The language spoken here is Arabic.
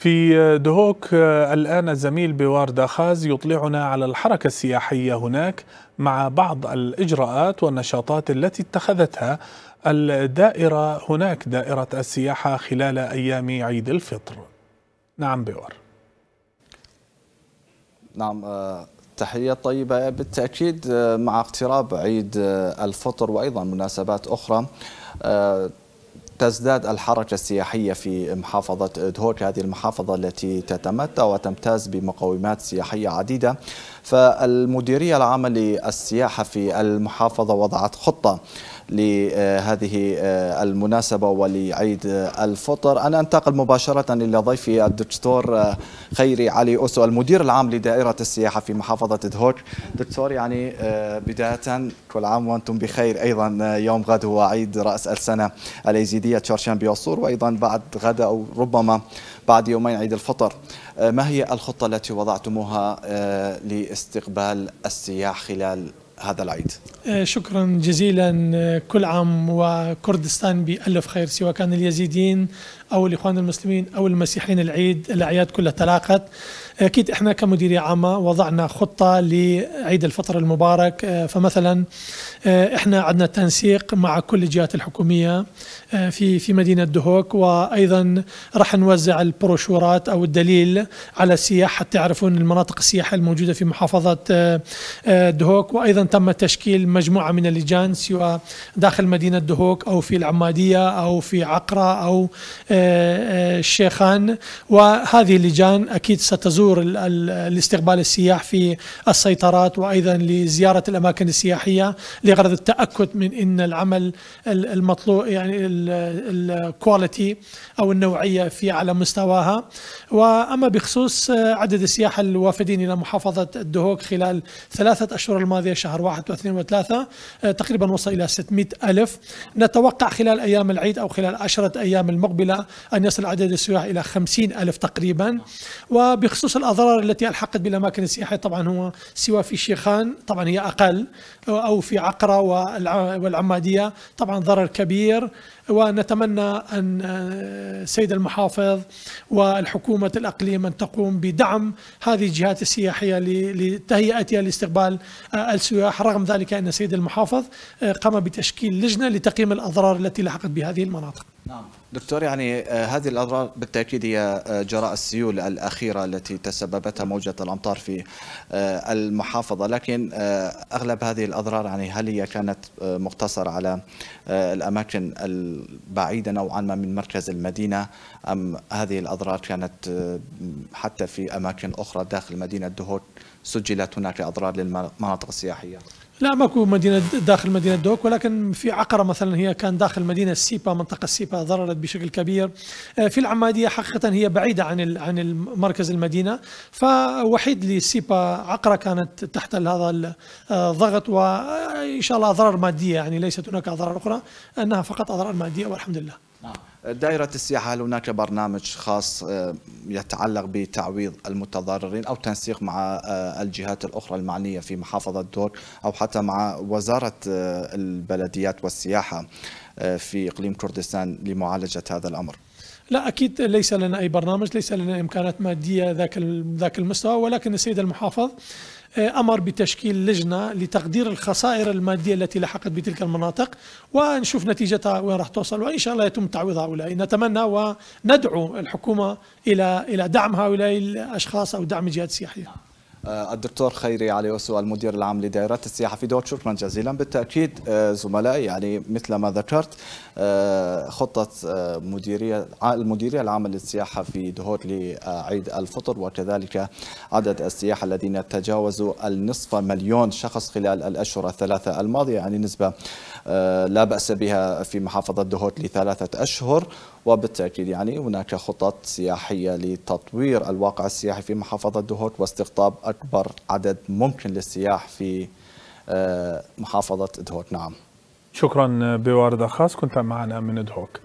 في دهوك الآن الزميل بوارد خاز يطلعنا على الحركة السياحية هناك مع بعض الإجراءات والنشاطات التي اتخذتها الدائرة هناك دائرة السياحة خلال أيام عيد الفطر نعم بوار نعم آه، تحية طيبة بالتأكيد آه، مع اقتراب عيد آه، الفطر وأيضا مناسبات أخرى تزداد الحركة السياحية في محافظة دهوك هذه المحافظة التي تتمتع وتمتاز بمقومات سياحية عديدة فالمديرية العامة للسياحة في المحافظة وضعت خطة لهذه آه، المناسبة ولعيد آه، الفطر أنا أنتقل مباشرة إلى ضيفي الدكتور آه، خيري علي أسو المدير العام لدائرة السياحة في محافظة دهوك دكتور يعني بداية كل عام وأنتم بخير أيضا يوم غد هو عيد رأس السنة الأيزيدية تشارشان بيوصور وأيضا بعد غد أو ربما بعد يومين عيد الفطر ما هي الخطة التي وضعتموها لاستقبال السياح خلال هذا العيد آه، شكرا جزيلا آه، كل عام وكردستان بألف خير سواء كان اليزيدين او الاخوان المسلمين او المسيحيين العيد الاعياد كلها تلاقت اكيد احنا كمديريه عامه وضعنا خطه لعيد الفطر المبارك آه، فمثلا آه، احنا عندنا تنسيق مع كل الجهات الحكوميه آه، في في مدينه دهوك وايضا راح نوزع البروشورات او الدليل على السياح حتى يعرفون المناطق السياحيه الموجوده في محافظه دهوك وايضا تم تشكيل مجموعه من اللجان سواء داخل مدينه دهوك او في العماديه او في عقره او الشيخان وهذه اللجان أكيد ستزور الاستقبال السياح في السيطرات وأيضا لزيارة الأماكن السياحية لغرض التأكد من أن العمل المطلوب يعني الكواليتي أو النوعية في على مستواها وأما بخصوص عدد السياحة الوافدين إلى محافظة الدهوك خلال ثلاثة أشهر الماضية شهر واحد واثنين وثلاثة تقريبا وصل إلى 600 ألف نتوقع خلال أيام العيد أو خلال عشرة أيام المقبلة أن يصل عدد السياح إلى 50 ألف تقريبا وبخصوص الأضرار التي ألحقت بالأماكن السياحية طبعا هو سوى في شيخان طبعا هي أقل أو في عقرة والعمادية طبعا ضرر كبير ونتمنى أن السيد آه، المحافظ والحكومة الأقليم أن تقوم بدعم هذه الجهات السياحية لتهيئتها لاستقبال آه، السياح رغم ذلك أن السيد المحافظ آه، قام بتشكيل لجنة لتقييم الأضرار التي لحقت بهذه المناطق نعم دكتور يعني هذه الأضرار بالتأكيد هي جراء السيول الأخيرة التي تسببتها موجة الأمطار في المحافظة لكن أغلب هذه الأضرار يعني هل هي كانت مقتصرة على الأماكن بعيدة نوعا ما من مركز المدينة أم هذه الأضرار كانت آه، حتى في أماكن أخرى داخل مدينة دهوك سجلت هناك أضرار للمناطق السياحية لا ماكو مدينه داخل مدينه دوك ولكن في عقره مثلا هي كان داخل مدينه سيبا منطقه سيبا ضررت بشكل كبير آه، في العماديه حقيقه هي بعيده عن عن مركز المدينه فوحيد لسيبا عقره كانت تحت هذا الضغط آه، وان شاء الله اضرار ماديه يعني ليست هناك اضرار اخرى انها فقط اضرار ماديه والحمد لله. نعم. دائرة السياحة هل هناك برنامج خاص آه، يتعلق بتعويض المتضررين أو تنسيق مع آه، الجهات الأخرى المعنية في محافظة دور أو حتى مع وزارة آه، البلديات والسياحة في إقليم كردستان لمعالجة هذا الأمر؟ لا اكيد ليس لنا اي برنامج، ليس لنا امكانات ماديه ذاك ذاك المستوى ولكن السيد المحافظ أمر بتشكيل لجنة لتقدير الخسائر المادية التي لحقت بتلك المناطق ونشوف نتيجتها وين راح توصل وإن شاء الله يتم تعويض هؤلاء نتمنى وندعو الحكومة إلى إلى دعم هؤلاء الأشخاص أو دعم الجهات السياحية آه، الدكتور خيري علي وسو المدير العام لدائرة السياحة في دوت شكرا جزيلا بالتأكيد آه، زملائي يعني مثل ما ذكرت آه، خطة مديرية المديرية العامة للسياحة في دهوت لعيد الفطر وكذلك عدد السياح الذين تجاوزوا النصف مليون شخص خلال الأشهر الثلاثة الماضية يعني نسبة لا بأس بها في محافظة دهوت لثلاثة أشهر وبالتأكيد يعني هناك خطط سياحية لتطوير الواقع السياحي في محافظة دهوك واستقطاب أكبر عدد ممكن للسياح في آه، محافظة دهوك نعم شكرا آه، بوارد خاص كنت معنا من دهوك